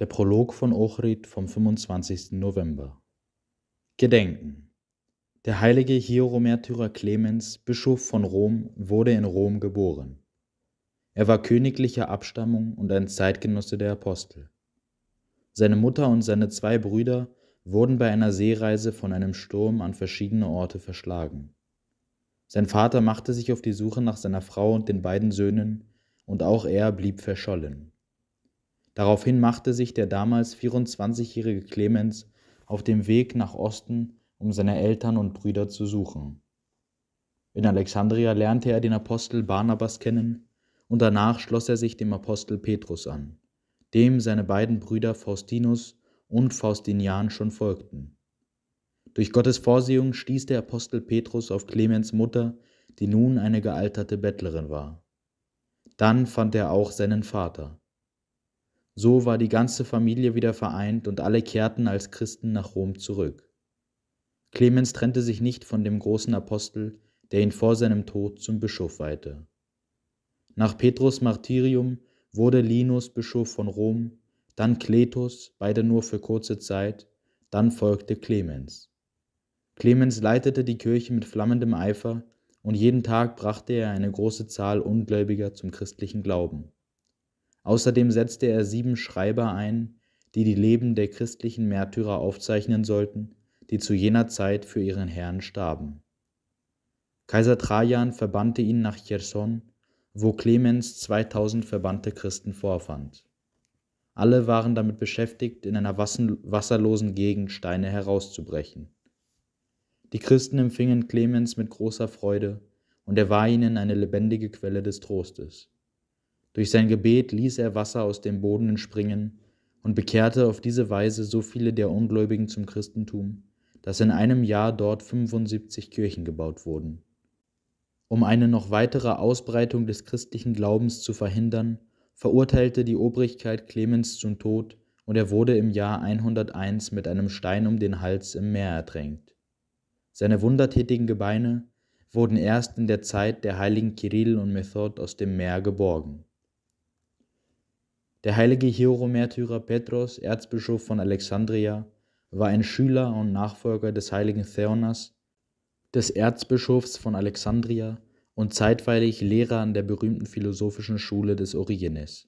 Der Prolog von Ochrid vom 25. November. Gedenken. Der heilige Hieromärtyrer Clemens, Bischof von Rom, wurde in Rom geboren. Er war königlicher Abstammung und ein Zeitgenosse der Apostel. Seine Mutter und seine zwei Brüder wurden bei einer Seereise von einem Sturm an verschiedene Orte verschlagen. Sein Vater machte sich auf die Suche nach seiner Frau und den beiden Söhnen, und auch er blieb verschollen. Daraufhin machte sich der damals 24-jährige Clemens auf dem Weg nach Osten, um seine Eltern und Brüder zu suchen. In Alexandria lernte er den Apostel Barnabas kennen und danach schloss er sich dem Apostel Petrus an, dem seine beiden Brüder Faustinus und Faustinian schon folgten. Durch Gottes Vorsehung stieß der Apostel Petrus auf Clemens Mutter, die nun eine gealterte Bettlerin war. Dann fand er auch seinen Vater, so war die ganze Familie wieder vereint und alle kehrten als Christen nach Rom zurück. Clemens trennte sich nicht von dem großen Apostel, der ihn vor seinem Tod zum Bischof weihte. Nach Petrus Martyrium wurde Linus Bischof von Rom, dann Kletus, beide nur für kurze Zeit, dann folgte Clemens. Clemens leitete die Kirche mit flammendem Eifer und jeden Tag brachte er eine große Zahl Ungläubiger zum christlichen Glauben. Außerdem setzte er sieben Schreiber ein, die die Leben der christlichen Märtyrer aufzeichnen sollten, die zu jener Zeit für ihren Herrn starben. Kaiser Trajan verbannte ihn nach Cherson, wo Clemens 2000 verbannte Christen vorfand. Alle waren damit beschäftigt, in einer wasserlosen Gegend Steine herauszubrechen. Die Christen empfingen Clemens mit großer Freude, und er war ihnen eine lebendige Quelle des Trostes. Durch sein Gebet ließ er Wasser aus dem Boden entspringen und bekehrte auf diese Weise so viele der Ungläubigen zum Christentum, dass in einem Jahr dort 75 Kirchen gebaut wurden. Um eine noch weitere Ausbreitung des christlichen Glaubens zu verhindern, verurteilte die Obrigkeit Clemens zum Tod und er wurde im Jahr 101 mit einem Stein um den Hals im Meer ertränkt. Seine wundertätigen Gebeine wurden erst in der Zeit der heiligen Kirill und Method aus dem Meer geborgen. Der heilige Hieromärtyrer Petros, Erzbischof von Alexandria, war ein Schüler und Nachfolger des heiligen Theonas, des Erzbischofs von Alexandria und zeitweilig Lehrer an der berühmten philosophischen Schule des Origenes.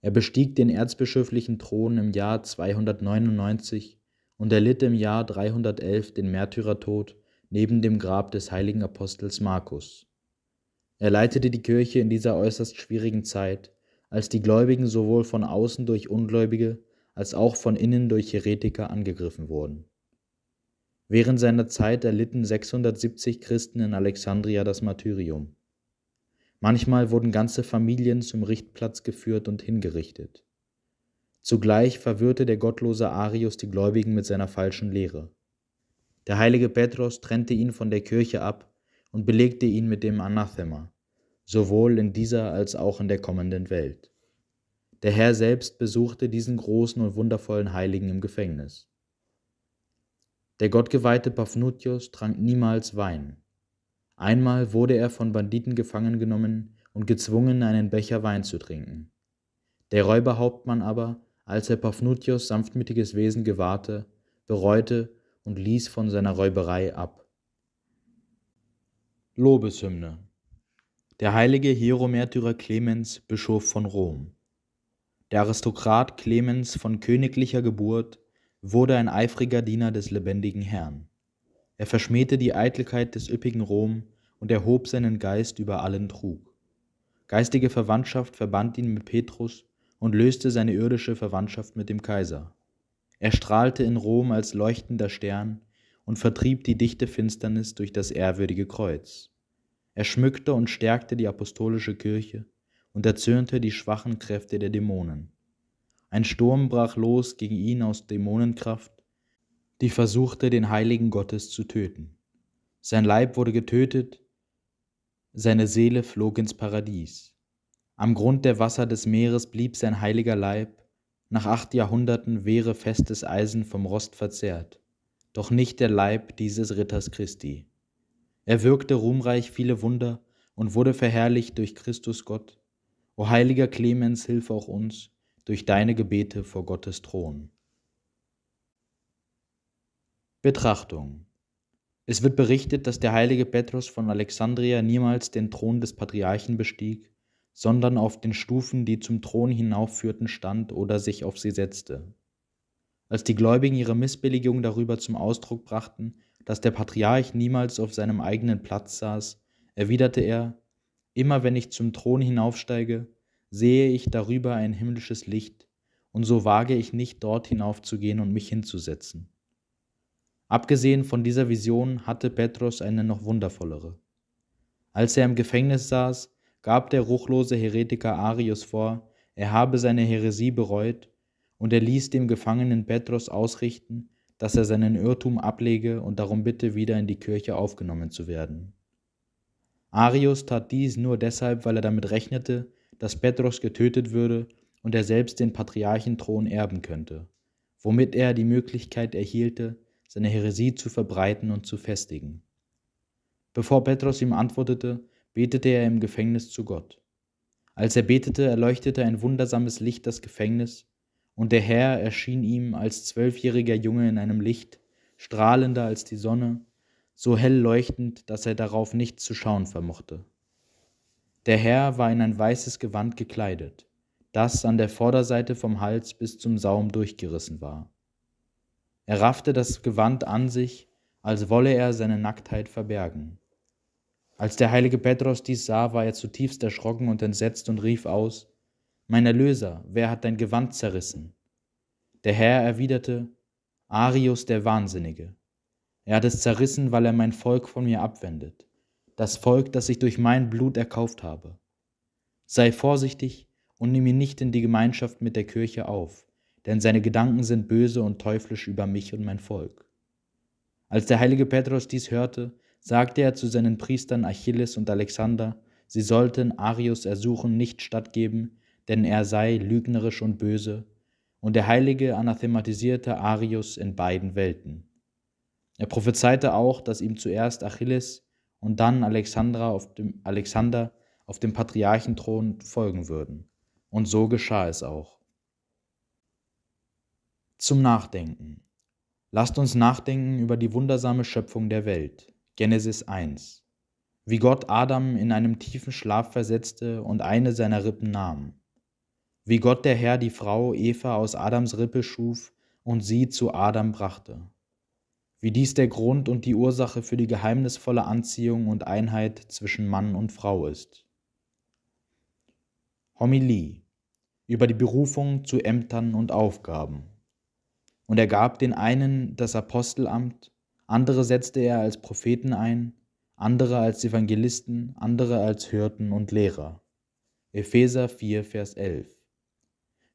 Er bestieg den erzbischöflichen Thron im Jahr 299 und erlitt im Jahr 311 den Märtyrertod neben dem Grab des heiligen Apostels Markus. Er leitete die Kirche in dieser äußerst schwierigen Zeit als die Gläubigen sowohl von außen durch Ungläubige als auch von innen durch Heretiker angegriffen wurden. Während seiner Zeit erlitten 670 Christen in Alexandria das Martyrium. Manchmal wurden ganze Familien zum Richtplatz geführt und hingerichtet. Zugleich verwirrte der gottlose Arius die Gläubigen mit seiner falschen Lehre. Der heilige Petrus trennte ihn von der Kirche ab und belegte ihn mit dem Anathema, sowohl in dieser als auch in der kommenden Welt. Der Herr selbst besuchte diesen großen und wundervollen Heiligen im Gefängnis. Der gottgeweihte Paphnutius trank niemals Wein. Einmal wurde er von Banditen gefangen genommen und gezwungen, einen Becher Wein zu trinken. Der Räuberhauptmann aber, als er Paphnutius sanftmütiges Wesen gewahrte, bereute und ließ von seiner Räuberei ab. Lobeshymne der heilige Hieromärtyrer Clemens, Bischof von Rom. Der Aristokrat Clemens von königlicher Geburt wurde ein eifriger Diener des lebendigen Herrn. Er verschmähte die Eitelkeit des üppigen Rom und erhob seinen Geist über allen Trug. Geistige Verwandtschaft verband ihn mit Petrus und löste seine irdische Verwandtschaft mit dem Kaiser. Er strahlte in Rom als leuchtender Stern und vertrieb die dichte Finsternis durch das ehrwürdige Kreuz. Er schmückte und stärkte die apostolische Kirche und erzürnte die schwachen Kräfte der Dämonen. Ein Sturm brach los gegen ihn aus Dämonenkraft, die versuchte, den Heiligen Gottes zu töten. Sein Leib wurde getötet, seine Seele flog ins Paradies. Am Grund der Wasser des Meeres blieb sein heiliger Leib, nach acht Jahrhunderten wäre festes Eisen vom Rost verzehrt, doch nicht der Leib dieses Ritters Christi. Er wirkte ruhmreich viele Wunder und wurde verherrlicht durch Christus Gott. O heiliger Clemens, hilf auch uns durch deine Gebete vor Gottes Thron. Betrachtung Es wird berichtet, dass der heilige Petrus von Alexandria niemals den Thron des Patriarchen bestieg, sondern auf den Stufen, die zum Thron hinaufführten, stand oder sich auf sie setzte als die Gläubigen ihre Missbilligung darüber zum Ausdruck brachten, dass der Patriarch niemals auf seinem eigenen Platz saß, erwiderte er, Immer wenn ich zum Thron hinaufsteige, sehe ich darüber ein himmlisches Licht, und so wage ich nicht dort hinaufzugehen und mich hinzusetzen. Abgesehen von dieser Vision hatte Petrus eine noch wundervollere. Als er im Gefängnis saß, gab der ruchlose Heretiker Arius vor, er habe seine Häresie bereut und er ließ dem Gefangenen Petros ausrichten, dass er seinen Irrtum ablege und darum bitte, wieder in die Kirche aufgenommen zu werden. Arius tat dies nur deshalb, weil er damit rechnete, dass Petros getötet würde und er selbst den Patriarchenthron erben könnte, womit er die Möglichkeit erhielte, seine Häresie zu verbreiten und zu festigen. Bevor Petros ihm antwortete, betete er im Gefängnis zu Gott. Als er betete, erleuchtete ein wundersames Licht das Gefängnis und der Herr erschien ihm als zwölfjähriger Junge in einem Licht, strahlender als die Sonne, so hell leuchtend, dass er darauf nicht zu schauen vermochte. Der Herr war in ein weißes Gewand gekleidet, das an der Vorderseite vom Hals bis zum Saum durchgerissen war. Er raffte das Gewand an sich, als wolle er seine Nacktheit verbergen. Als der heilige Petros dies sah, war er zutiefst erschrocken und entsetzt und rief aus, mein Erlöser, wer hat dein Gewand zerrissen? Der Herr erwiderte, Arius der Wahnsinnige. Er hat es zerrissen, weil er mein Volk von mir abwendet, das Volk, das ich durch mein Blut erkauft habe. Sei vorsichtig und nimm ihn nicht in die Gemeinschaft mit der Kirche auf, denn seine Gedanken sind böse und teuflisch über mich und mein Volk. Als der heilige Petrus dies hörte, sagte er zu seinen Priestern Achilles und Alexander, sie sollten Arius ersuchen, nicht stattgeben, denn er sei lügnerisch und böse, und der Heilige anathematisierte Arius in beiden Welten. Er prophezeite auch, dass ihm zuerst Achilles und dann Alexandra auf dem, Alexander auf dem Patriarchenthron folgen würden. Und so geschah es auch. Zum Nachdenken. Lasst uns nachdenken über die wundersame Schöpfung der Welt. Genesis 1. Wie Gott Adam in einem tiefen Schlaf versetzte und eine seiner Rippen nahm wie Gott der Herr die Frau Eva aus Adams Rippe schuf und sie zu Adam brachte. Wie dies der Grund und die Ursache für die geheimnisvolle Anziehung und Einheit zwischen Mann und Frau ist. Homilie über die Berufung zu Ämtern und Aufgaben. Und er gab den einen das Apostelamt, andere setzte er als Propheten ein, andere als Evangelisten, andere als Hirten und Lehrer. Epheser 4, Vers 11.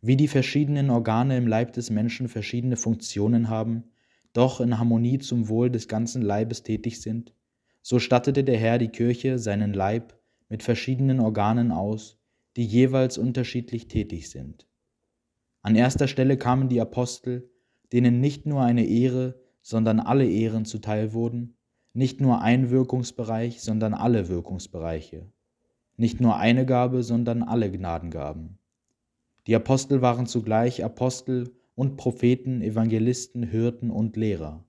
Wie die verschiedenen Organe im Leib des Menschen verschiedene Funktionen haben, doch in Harmonie zum Wohl des ganzen Leibes tätig sind, so stattete der Herr die Kirche, seinen Leib, mit verschiedenen Organen aus, die jeweils unterschiedlich tätig sind. An erster Stelle kamen die Apostel, denen nicht nur eine Ehre, sondern alle Ehren zuteil wurden, nicht nur ein Wirkungsbereich, sondern alle Wirkungsbereiche, nicht nur eine Gabe, sondern alle Gnadengaben die Apostel waren zugleich Apostel und Propheten, Evangelisten, Hirten und Lehrer.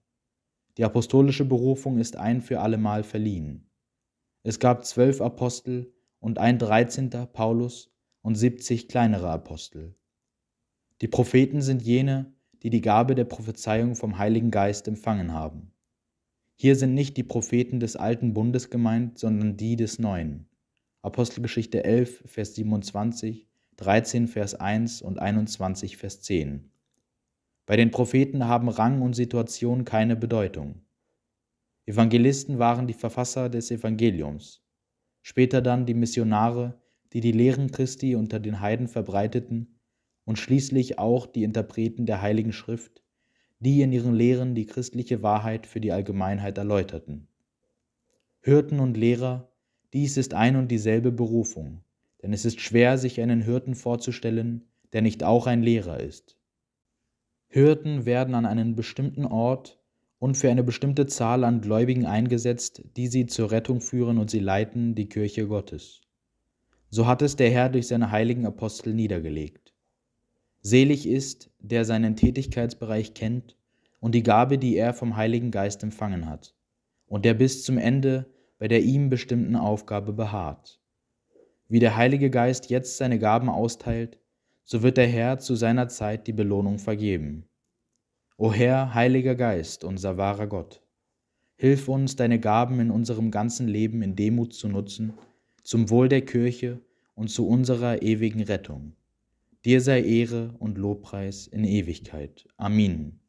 Die apostolische Berufung ist ein für allemal verliehen. Es gab zwölf Apostel und ein Dreizehnter Paulus und siebzig kleinere Apostel. Die Propheten sind jene, die die Gabe der Prophezeiung vom Heiligen Geist empfangen haben. Hier sind nicht die Propheten des alten Bundes gemeint, sondern die des neuen. Apostelgeschichte 11, Vers 27 13 Vers 1 und 21 Vers 10. Bei den Propheten haben Rang und Situation keine Bedeutung. Evangelisten waren die Verfasser des Evangeliums, später dann die Missionare, die die Lehren Christi unter den Heiden verbreiteten und schließlich auch die Interpreten der Heiligen Schrift, die in ihren Lehren die christliche Wahrheit für die Allgemeinheit erläuterten. Hirten und Lehrer, dies ist ein und dieselbe Berufung denn es ist schwer, sich einen Hirten vorzustellen, der nicht auch ein Lehrer ist. Hirten werden an einen bestimmten Ort und für eine bestimmte Zahl an Gläubigen eingesetzt, die sie zur Rettung führen und sie leiten die Kirche Gottes. So hat es der Herr durch seine heiligen Apostel niedergelegt. Selig ist, der seinen Tätigkeitsbereich kennt und die Gabe, die er vom Heiligen Geist empfangen hat, und der bis zum Ende bei der ihm bestimmten Aufgabe beharrt. Wie der Heilige Geist jetzt seine Gaben austeilt, so wird der Herr zu seiner Zeit die Belohnung vergeben. O Herr, Heiliger Geist, unser wahrer Gott, hilf uns, deine Gaben in unserem ganzen Leben in Demut zu nutzen, zum Wohl der Kirche und zu unserer ewigen Rettung. Dir sei Ehre und Lobpreis in Ewigkeit. Amen.